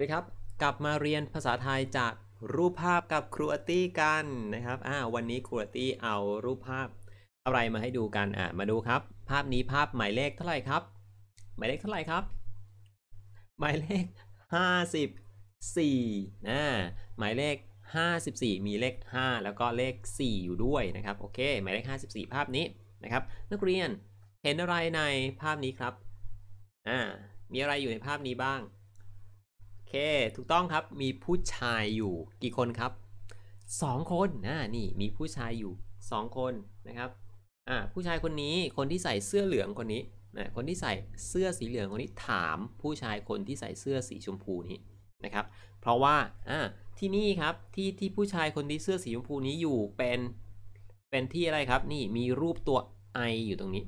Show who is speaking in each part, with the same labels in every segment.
Speaker 1: วัสดีครับกลับมาเรียนภาษาไทยจากรูปภาพกับครูอตี้กันนะครับอ่าวันนี้ครูอตี้เอารูปภาพ อะไรมาให้ดูกันอ่ามาดูครับภาพนี้ภาพหมายเลขเท่าไหร่ครับ หมายเลขเท่าไหร่ครับ หมายเลข54นะหมายเลข 54 มีเลข5 แล้วก็เลข 4 อยู่ด้วยนะครับโอเคหมายเลข 54 ภาพนี้นะครับนักเรียนเห็นอะไรในภาพนี้ครับอ่ามีอะไรอยู่ในภาพนี้บ้างเค ถูกต้องครับ มีผู้ชายอยู่กี่คนครับ 2 คนนะนี่ มีผู้ชายอยู่ 2 คนนะครับ อ่าผู้ชายคนนี้ คนที่ใส่เสื้อเหลืองคนนี้นะคนที่ใส่เสื้อสีเหลืองคนนี้ถามผู้ชายคนที่ใส่เสื้อสีชมพูนี้นะครับ เพราะว่าอ่าที่นี่ครับ ที่ที่ผู้ชายคนที่เสื้อสีชมพูนี้อยู่เป็นเป็นที่อะไรครับ นี่ มีรูปตัวไออยู่ตรงนี้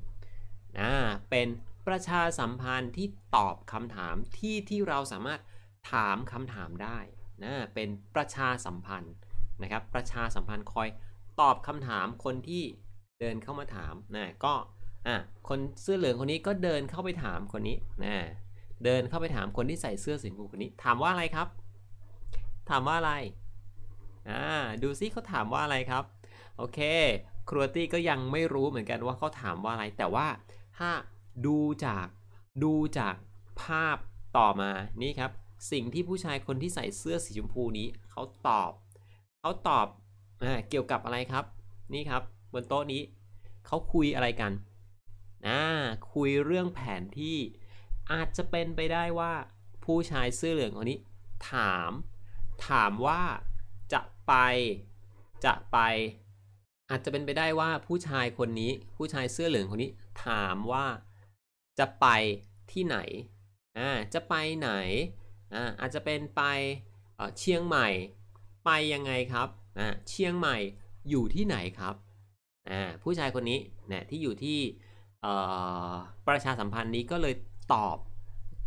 Speaker 1: อ่าเป็นประชาสัมพันธ์ที่ตอบคำถามที่ที่เราสามารถถามคำถามได้นะ เป็นประชาสัมพันธ์นะครับ ประชาสัมพันธ์คอยตอบคำถามคนที่เดินเข้ามาถามนะ ก็อ่ะคนเสื้อเหลืองคนนี้ก็เดินเข้าไปถามคนนี้นะ เดินเข้าไปถามคนที่ใส่เสื้อสีชมพูคนนี้ ถามว่าอะไรครับ ถามว่าอะไร อ่า ดูซิเขาถามว่าอะไรครับ โอเค ครัวตี้ก็ยังไม่รู้เหมือนกันว่าเขาถามว่าอะไร แต่ว่าถ้าดูจาก ดูจากภาพต่อมา นี่ครับสิ่งที่ผู้ชายคนที่ใส่เสื้อสีชมพูนี้ เขาตอบเขาตอบอเกี่ยวกับอะไรครับ นี่ครับบนโต๊ะนี้ เขาคุยอะไรกันนะคุยเรื่องแผนที่อาจจะเป็นไปได้ว่าผู้ชายเสื้อเหลืองคนนี้ ถาม ถามว่าจะไปจะไป อาจจะเป็นไปได้ว่าผู้ชายคนนี้ ผู้ชายเสื้อเหลืองคนนี้ ถามว่า จะไปที่ไหนอ่าจะไปไหนอาจจะเป็นไปเชียงใหม่ไปยังไงครับ เชียงใหม่อยู่ที่ไหนครับ ผู้ชายคนนี้นที่อยู่ที่ประชาสัมพันธ์นี้ก็เลยตอบ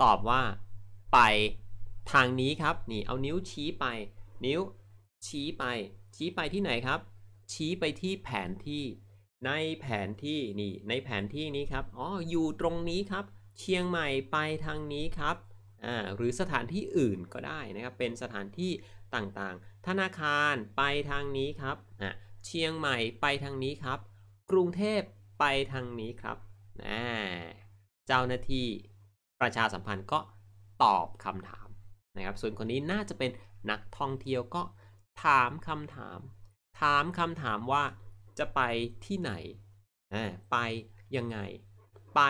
Speaker 1: ตอบว่าไปทางนี้ครับนี่เอานิ้วชี้ไป นิ้วชี้ไป ชี้ไปที่ไหนครับ ชี้ไปที่แผนที่ในแผนที่นี่ในแผนที่นี้ครับอ๋ออยู่ตรงนี้ครับ เชียงใหม่ไปทางนี้ครับอ่าหรือสถานที่อื่นก็ได้นะครับเป็นสถานที่ต่างๆ ธนาคารไปทางนี้ครับอ่เชียงใหม่ไปทางนี้ครับ กรุงเทพไปทางนี้ครับ เจ้าหน้าที่ประชาสัมพันธ์ก็ตอบคำถามนะครับ ส่วนคนนี้น่าจะเป็นนักท่องเที่ยวก็ถามคำถาม ถามคำถามว่าจะไปที่ไหนไปยังไง ไป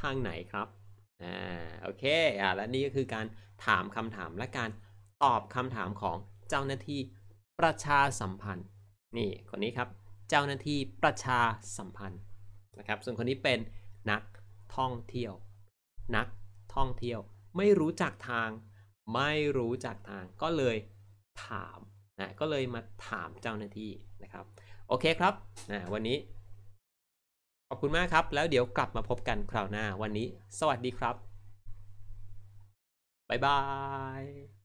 Speaker 1: ทางไหนครับอ่าโอเคอ่าและนี่ก็คือการถามคำถามและการตอบคำถามของเจ้าหน้าที่ประชาสัมพันธ์นี่คนนี้ครับ เจ้าหน้าที่ประชาสัมพันธ์นะครับส่วนคนนี้เป็น นักท่องเที่ยว นักท่องเที่ยว ไม่รู้จักทางไม่รู้จักทางก็เลยถามนะก็เลยมาถามเจ้าหน้าที่นะครับ โอเคครับนะวันนี้ขอบคุณมากครับแล้วเดี๋ยวกลับมาพบกันคราวหน้าวันนี้สวัสดีครับบ๊ายบาย